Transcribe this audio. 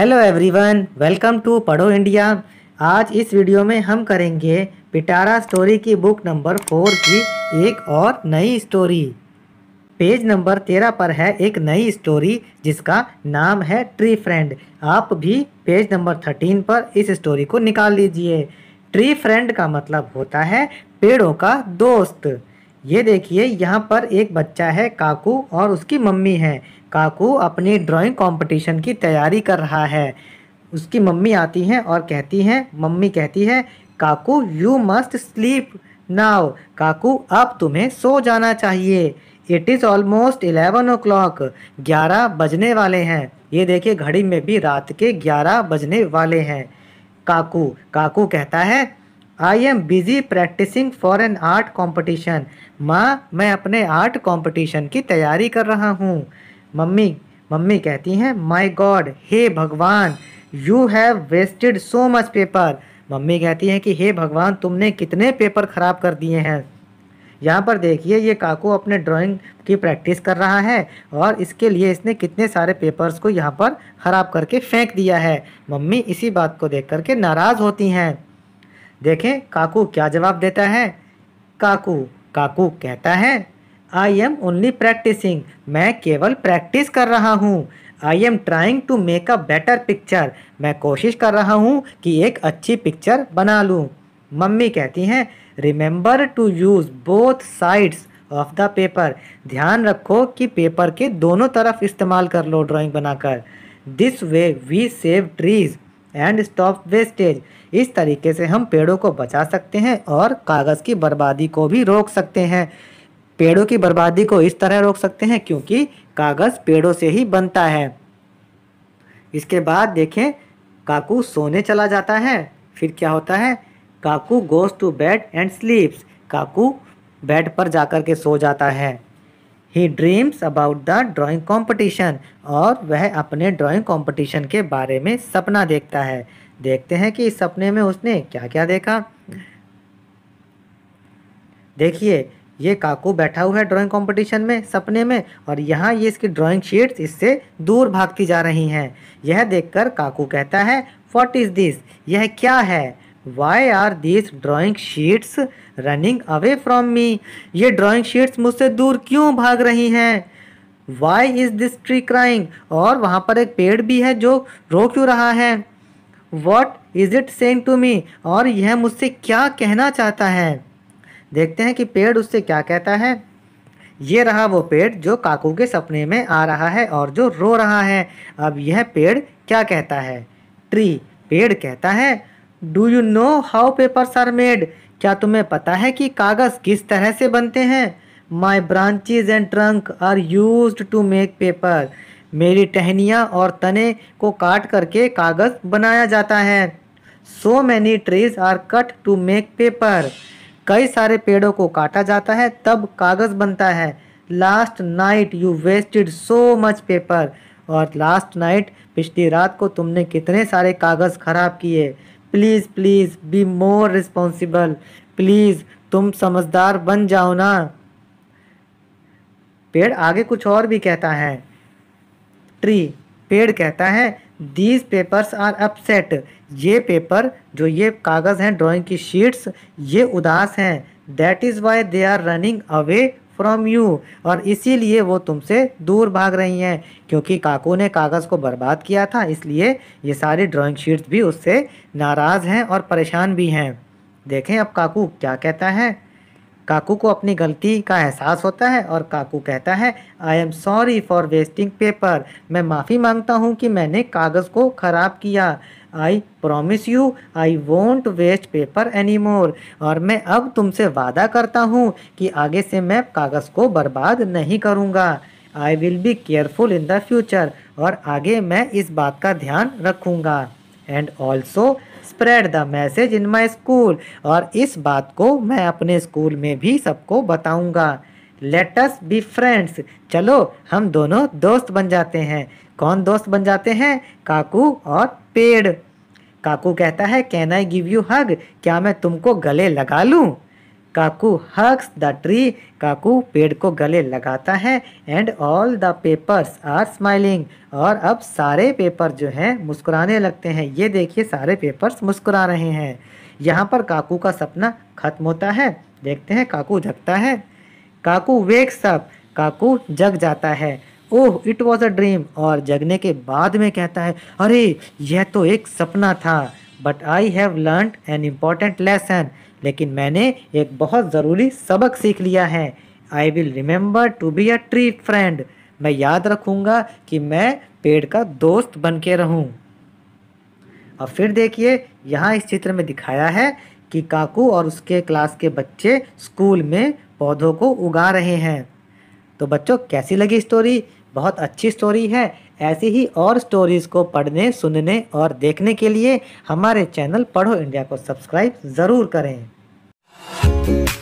hello everyone welcome to Padho India आज इस video में हम करेंगे पिटारा स्टोरी की बुक नंबर फोर की एक और नई स्टोरी पेज नंबर तेरह पर है एक नई स्टोरी जिसका नाम है ट्री फ्रेंड आप भी पेज नंबर थर्टीन पर इस स्टोरी को निकाल लीजिए ट्री फ्रेंड का मतलब होता है पेड़ों का दोस्त ये देखिए यहाँ पर एक बच्चा है काकू और उसकी मम्मी है काकू अपनी ड्राइंग कंपटीशन की तैयारी कर रहा है उसकी मम्मी आती हैं और कहती हैं मम्मी कहती है Kaku you must sleep now Kaku अब तुम्हें सो जाना चाहिए it is almost eleven o'clock ग्यारह बजने वाले हैं ये देखिए घड़ी में भी रात के ग्यारह बजने वाले हैं काकू काकू कहता है I am busy practicing for an art competition माँ मैं अपने आर्ट कॉम्पिटिशन की तैयारी कर रहा हूँ मम्मी मम्मी कहती हैं माई गॉड हे भगवान you have wasted so much paper mummy कहती हैं कि हे भगवान तुमने कितने पेपर ख़राब कर दिए हैं यहाँ पर देखिए ये काकू अपने ड्राइंग की प्रैक्टिस कर रहा है और इसके लिए इसने कितने सारे पेपर्स को यहाँ पर ख़राब करके फेंक दिया है मम्मी इसी बात को देख करके नाराज़ होती हैं देखें काकू क्या जवाब देता है काकू काकू कहता है आई एम ओनली प्रैक्टिसिंग मैं केवल प्रैक्टिस कर रहा हूँ I am trying to make a better picture मैं कोशिश कर रहा हूँ कि एक अच्छी पिक्चर बना लूँ मम्मी कहती हैं remember to use both sides of the paper ध्यान रखो कि पेपर के दोनों तरफ इस्तेमाल कर लो ड्राइंग बनाकर this way we save trees and stop wastage इस तरीके से हम पेड़ों को बचा सकते हैं और कागज़ की बर्बादी को भी रोक सकते हैं पेड़ों की बर्बादी को इस तरह रोक सकते हैं क्योंकि कागज़ पेड़ों से ही बनता है इसके बाद देखें काकू सोने चला जाता है फिर क्या होता है Kaku goes to bed and sleeps Kaku bed पर जाकर के सो जाता है he dreams about the drawing competition और वह अपने ड्राॅइंग कॉम्पिटिशन के बारे में सपना देखता है देखते हैं कि इस सपने में उसने क्या क्या देखा देखिए ये काकू बैठा हुआ है ड्राइंग कंपटीशन में सपने में और यहाँ ये इसकी ड्राइंग शीट्स इससे दूर भागती जा रही हैं यह देखकर काकू कहता है व्हाट इज़ दिस यह क्या है why are this drawing sheets running away from me ये ड्राइंग शीट्स मुझसे दूर क्यों भाग रही हैं why is this tree crying और वहाँ पर एक पेड़ भी है जो रो क्यों रहा है what is it saying to me और यह मुझसे क्या कहना चाहता है देखते हैं कि पेड़ उससे क्या कहता है ये रहा वो पेड़ जो काकू के सपने में आ रहा है और जो रो रहा है अब यह पेड़ क्या कहता है ट्री पेड़ कहता है do you know how papers are made क्या तुम्हें पता है कि कागज़ किस तरह से बनते हैं my branches and trunk are used to make paper मेरी टहनियाँ और तने को काट करके कागज़ बनाया जाता है so many trees are cut to make paper कई सारे पेड़ों को काटा जाता है तब कागज़ बनता है last night you wasted so much paper और लास्ट नाइट पिछली रात को तुमने कितने सारे कागज़ ख़राब किए please please be more responsible please तुम समझदार बन जाओ ना पेड़ आगे कुछ और भी कहता है ट्री पेड़ कहता है दीज पेपर्स आर अपसेट ये पेपर जो ये कागज़ हैं ड्राइंग की शीट्स ये उदास हैं that is why they are running away from you और इसीलिए वो तुमसे दूर भाग रही हैं क्योंकि काकू ने कागज़ को बर्बाद किया था इसलिए ये सारी ड्राइंग शीट्स भी उससे नाराज़ हैं और परेशान भी हैं देखें अब काकू क्या कहता है काकू को अपनी गलती का एहसास होता है और काकू कहता है I am sorry for wasting paper मैं माफ़ी मांगता हूँ कि मैंने कागज़ को ख़राब किया I promise you I won't waste paper any more और मैं अब तुमसे वादा करता हूँ कि आगे से मैं कागज़ को बर्बाद नहीं करूँगा I will be careful in the future और आगे मैं इस बात का ध्यान रखूँगा and also spread the message in my school और इस बात को मैं अपने स्कूल में भी सबको बताऊँगा लेटस बी फ्रेंड्स चलो हम दोनों दोस्त बन जाते हैं कौन दोस्त बन जाते हैं काकू और पेड़ काकू कहता है can I give you hug क्या मैं तुमको गले लगा लूँ Kaku hugs the tree Kaku पेड़ को गले लगाता है and all the papers are smiling और अब सारे पेपर जो हैं मुस्कुराने लगते हैं ये देखिए सारे पेपर्स मुस्कुरा रहे हैं यहाँ पर काकू का सपना खत्म होता है देखते हैं काकू झकता है काकू वेक्स अप काकू जग जाता है oh it was a dream और जगने के बाद में कहता है अरे यह तो एक सपना था but I have learn an important lesson लेकिन मैंने एक बहुत ज़रूरी सबक सीख लिया है I will remember to be a tree friend मैं याद रखूँगा कि मैं पेड़ का दोस्त बन के रहूँ और फिर देखिए यहाँ इस चित्र में दिखाया है कि काकू और उसके क्लास के बच्चे स्कूल में पौधों को उगा रहे हैं तो बच्चों कैसी लगी स्टोरी बहुत अच्छी स्टोरी है ऐसी ही और स्टोरीज़ को पढ़ने सुनने और देखने के लिए हमारे चैनल पढ़ो इंडिया को सब्सक्राइब ज़रूर करें